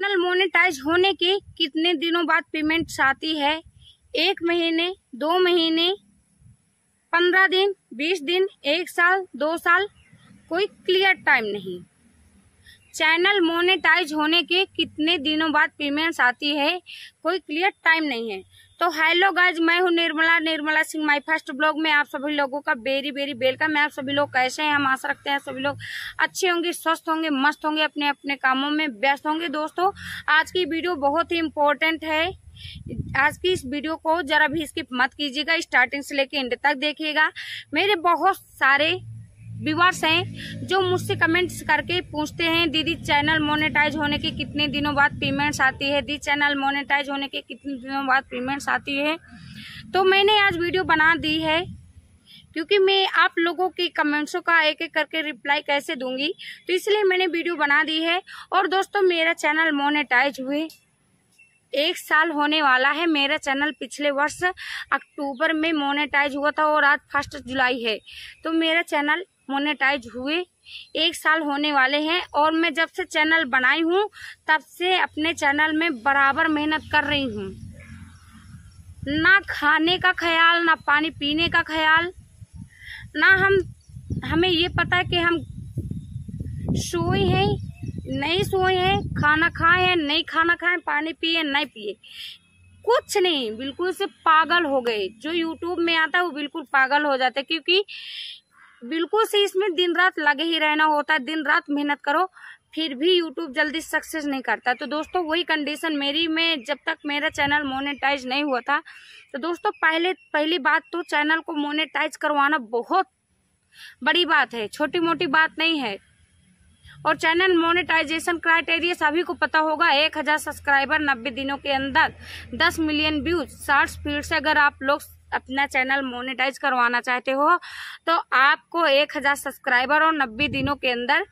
channel monetize होने के कितने दिनों बाद पेमेंट आती है एक महीने दो महीने पंद्रह दिन बीस दिन एक साल दो साल कोई क्लियर टाइम नहीं चैनल मोनेटाइज होने के कितने दिनों बाद पेमेंट्स आती है कोई क्लियर टाइम नहीं है तो हेलो गाइज मैं हूँ Nirmala Nirmala Singh my first blog में आप सभी लोगों का बेरी बेरी वेलकम है आप सभी लोग कैसे हैं हम आशा रखते हैं सभी लोग अच्छे होंगे स्वस्थ होंगे मस्त होंगे अपने अपने कामों में व्यस्त होंगे दोस्तों आज की वीडियो बहुत ही इम्पोर्टेंट है आज की इस वीडियो को जरा भी स्किप मत कीजिएगा स्टार्टिंग से लेकर एंड तक देखिएगा मेरे बहुत सारे व्यूवर्स हैं जो मुझसे कमेंट्स करके पूछते हैं दीदी चैनल मोनेटाइज होने के कितने दिनों बाद पेमेंट्स आती है दी चैनल मोनेटाइज होने के कितने दिनों बाद पेमेंट्स आती है तो मैंने आज वीडियो बना दी है क्योंकि मैं आप लोगों के कमेंट्सों का एक एक करके रिप्लाई कैसे दूंगी तो इसलिए मैंने वीडियो बना दी है और दोस्तों मेरा चैनल मोनेटाइज हुए एक साल होने वाला है मेरा चैनल पिछले वर्ष अक्टूबर में मोनेटाइज हुआ था और आज फर्स्ट जुलाई है तो मेरा चैनल मोनेटाइज हुए एक साल होने वाले हैं और मैं जब से चैनल बनाई हूँ तब से अपने चैनल में बराबर मेहनत कर रही हूँ ना खाने का ख्याल ना पानी पीने का ख्याल ना हम हमें ये पता है कि हम सोए हैं नहीं सोए हैं खाना खाए हैं नहीं खाना खाए पानी पिए नहीं पिए कुछ नहीं बिल्कुल से पागल हो गए जो यूट्यूब में आता है वो बिल्कुल पागल हो जाते क्योंकि बिल्कुल से इसमें दिन रात लगे ही रहना होता है दिन रात मेहनत करो फिर भी YouTube जल्दी सक्सेस नहीं करता तो दोस्तों वही कंडीशन मेरी में जब तक मेरा चैनल मोनेटाइज नहीं हुआ था तो दोस्तों पहले पहली बात तो चैनल को मोनेटाइज करवाना बहुत बड़ी बात है छोटी मोटी बात नहीं है और चैनल मोनेटाइजेशन क्राइटेरिया सभी को पता होगा एक हज़ार सब्सक्राइबर नब्बे दिनों के अंदर दस मिलियन व्यूज साठ फीट से अगर आप लोग अपना चैनल मोनेटाइज करवाना चाहते हो तो आपको एक हज़ार सब्सक्राइबर और नब्बे दिनों के अंदर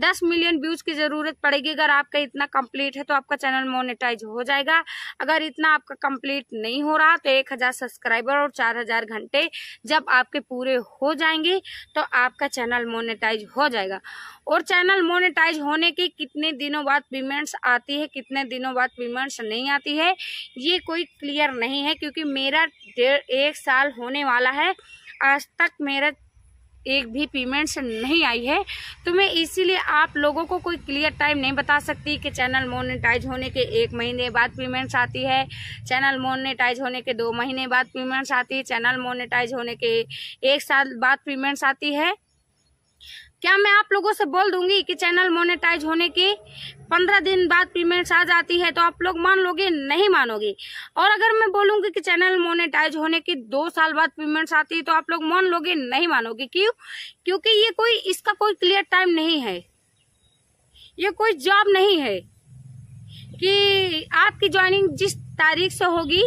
दस मिलियन व्यूज की ज़रूरत पड़ेगी अगर आपका इतना कंप्लीट है तो आपका चैनल मोनेटाइज हो जाएगा अगर इतना आपका कंप्लीट नहीं हो रहा तो एक हज़ार सब्सक्राइबर और चार हज़ार घंटे जब आपके पूरे हो जाएंगे तो आपका चैनल मोनिटाइज हो जाएगा और चैनल मोनिटाइज होने के कितने दिनों बाद पेमेंट्स आती है कितने दिनों बाद पेमेंट्स नहीं आती है ये कोई क्लियर नहीं है क्योंकि मेरा एक साल होने वाला है आज तक मेरा एक भी पेमेंट्स नहीं आई है तो मैं इसीलिए आप लोगों को कोई क्लियर टाइम नहीं बता सकती कि चैनल मोनेटाइज होने के एक महीने बाद पेमेंट्स आती है चैनल मोनेटाइज होने के दो महीने बाद पेमेंट्स आती है चैनल मोनेटाइज होने के एक साल बाद पेमेंट्स आती है क्या मैं आप लोगों से बोल दूंगी कि चैनल मोनेटाइज होने के पंद्रह दिन बाद पेमेंट्स आ जाती है तो आप लोग मान लोगे नहीं मानोगे और अगर मैं बोलूंगी कि चैनल मोनेटाइज होने के दो साल बाद पेमेंट्स आती है तो आप लोग मान लोगे नहीं मानोगे क्यों क्योंकि ये कोई इसका कोई क्लियर टाइम नहीं है ये कोई जॉब नहीं है कि आपकी ज्वाइनिंग जिस तारीख से होगी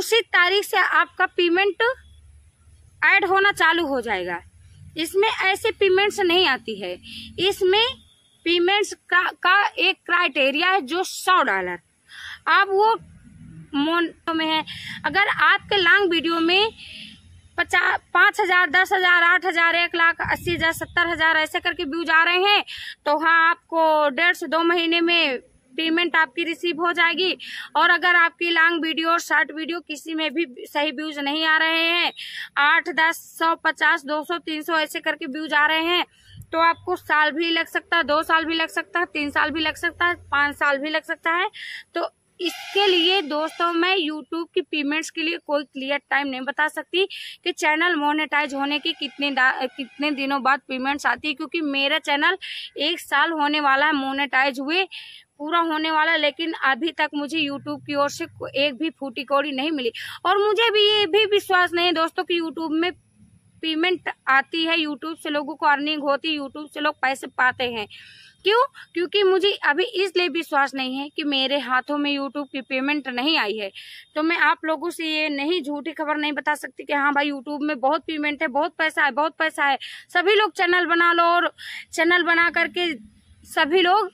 उसी तारीख से आपका पेमेंट ऐड होना चालू हो जाएगा इसमें ऐसे पेमेंट्स नहीं आती है इसमें पेमेंट्स का, का एक क्राइटेरिया है जो सौ डॉलर आप वो मोनो में है अगर आपके लॉन्ग वीडियो में पचास पाँच हजार दस हजार आठ हजार एक लाख अस्सी हजार सत्तर हजार ऐसे करके व्यूज आ रहे हैं तो हाँ आपको डेढ़ से दो महीने में पेमेंट आपकी रिसीव हो जाएगी और अगर आपकी लॉन्ग वीडियो और शॉर्ट वीडियो किसी में भी सही व्यूज नहीं आ रहे हैं आठ दस सौ पचास दो सौ तीन सौ ऐसे करके व्यूज आ रहे हैं तो आपको साल भी लग सकता है दो साल भी लग सकता है तीन साल भी लग सकता है पाँच साल भी लग सकता है तो इसके लिए दोस्तों मैं यूट्यूब की पेमेंट्स के लिए कोई क्लियर टाइम नहीं बता सकती कि चैनल मोनेटाइज होने के कितने कितने दिनों बाद पेमेंट्स आती है क्योंकि मेरा चैनल एक साल होने वाला है मोनेटाइज हुए पूरा होने वाला लेकिन अभी तक मुझे यूट्यूब की ओर से एक भी फूटी कौड़ी नहीं मिली और मुझे भी ये भी विश्वास नहीं है दोस्तों कि यूट्यूब में पेमेंट आती है यूट्यूब से लोगों को अर्निंग होती है यूट्यूब से लोग पैसे पाते हैं क्यों क्योंकि मुझे अभी इसलिए विश्वास नहीं है कि मेरे हाथों में यूट्यूब की पेमेंट नहीं आई है तो मैं आप लोगों से ये नहीं झूठी खबर नहीं बता सकती कि हाँ भाई यूट्यूब में बहुत पेमेंट है बहुत पैसा है बहुत पैसा है सभी लोग चैनल बना लो और चैनल बना करके सभी लोग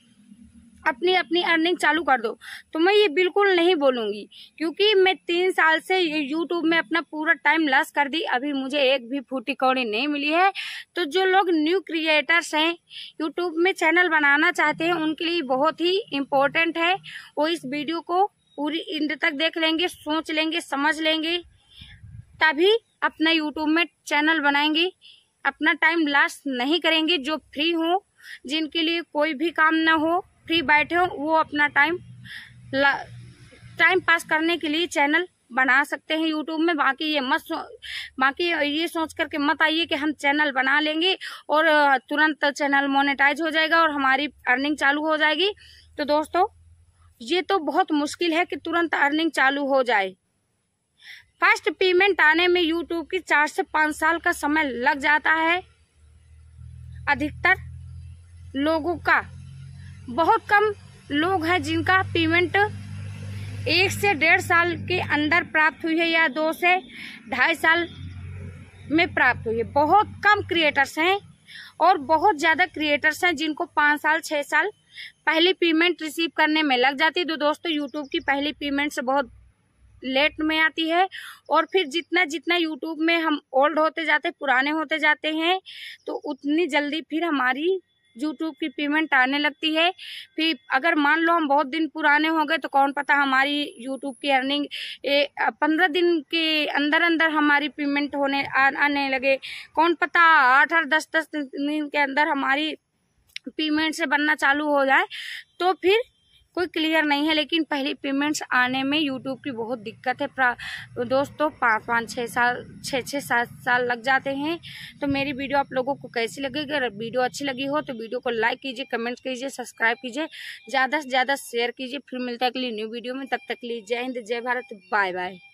अपनी अपनी अर्निंग चालू कर दो तो मैं ये बिल्कुल नहीं बोलूँगी क्योंकि मैं तीन साल से यूट्यूब में अपना पूरा टाइम लॉस कर दी अभी मुझे एक भी फूटी कौड़ी नहीं मिली है तो जो लोग न्यू क्रिएटर्स हैं यूट्यूब में चैनल बनाना चाहते हैं उनके लिए बहुत ही इम्पोर्टेंट है वो इस वीडियो को पूरी इंड तक देख लेंगे सोच लेंगे समझ लेंगे तभी अपना यूट्यूब में चैनल बनाएंगे अपना टाइम लॉस नहीं करेंगे जो फ्री हो जिनके लिए कोई भी काम ना हो फ्री बैठे हो वो अपना टाइम टाइम पास करने के लिए चैनल बना सकते हैं यूट्यूब में बाकी ये मत बाकी ये सोच करके मत आइए कि हम चैनल बना लेंगे और तुरंत चैनल मोनेटाइज हो जाएगा और हमारी अर्निंग चालू हो जाएगी तो दोस्तों ये तो बहुत मुश्किल है कि तुरंत अर्निंग चालू हो जाए फर्स्ट पेमेंट आने में यूट्यूब की चार से पाँच साल का समय लग जाता है अधिकतर लोगों का बहुत कम लोग हैं जिनका पेमेंट एक से डेढ़ साल के अंदर प्राप्त हुई है या दो से ढाई साल में प्राप्त हुई है बहुत कम क्रिएटर्स हैं और बहुत ज़्यादा क्रिएटर्स हैं जिनको पाँच साल छः साल पहली पेमेंट रिसीव करने में लग जाती है तो दोस्तों यूट्यूब की पहली पेमेंट से बहुत लेट में आती है और फिर जितना जितना यूट्यूब में हम ओल्ड होते जाते पुराने होते जाते हैं तो उतनी जल्दी फिर हमारी यूट्यूब की पेमेंट आने लगती है फिर अगर मान लो हम बहुत दिन पुराने हो गए तो कौन पता हमारी यूट्यूब की अर्निंग पंद्रह दिन के अंदर अंदर हमारी पेमेंट होने आ, आने लगे कौन पता आठ आठ दस दस दिन के अंदर हमारी पेमेंट से बनना चालू हो जाए तो फिर कोई क्लियर नहीं है लेकिन पहली पेमेंट्स आने में यूट्यूब की बहुत दिक्कत है दोस्तों पाँच पाँच छः साल छः छः सात साल लग जाते हैं तो मेरी वीडियो आप लोगों को कैसी लगेगी अगर वीडियो अच्छी लगी हो तो वीडियो को लाइक कीजिए कमेंट कीजिए सब्सक्राइब कीजिए ज़्यादा से ज़्यादा शेयर कीजिए फिर मिलता है अगली न्यू वीडियो में तब तक लीजिए जय हिंद जय भारत बाय बाय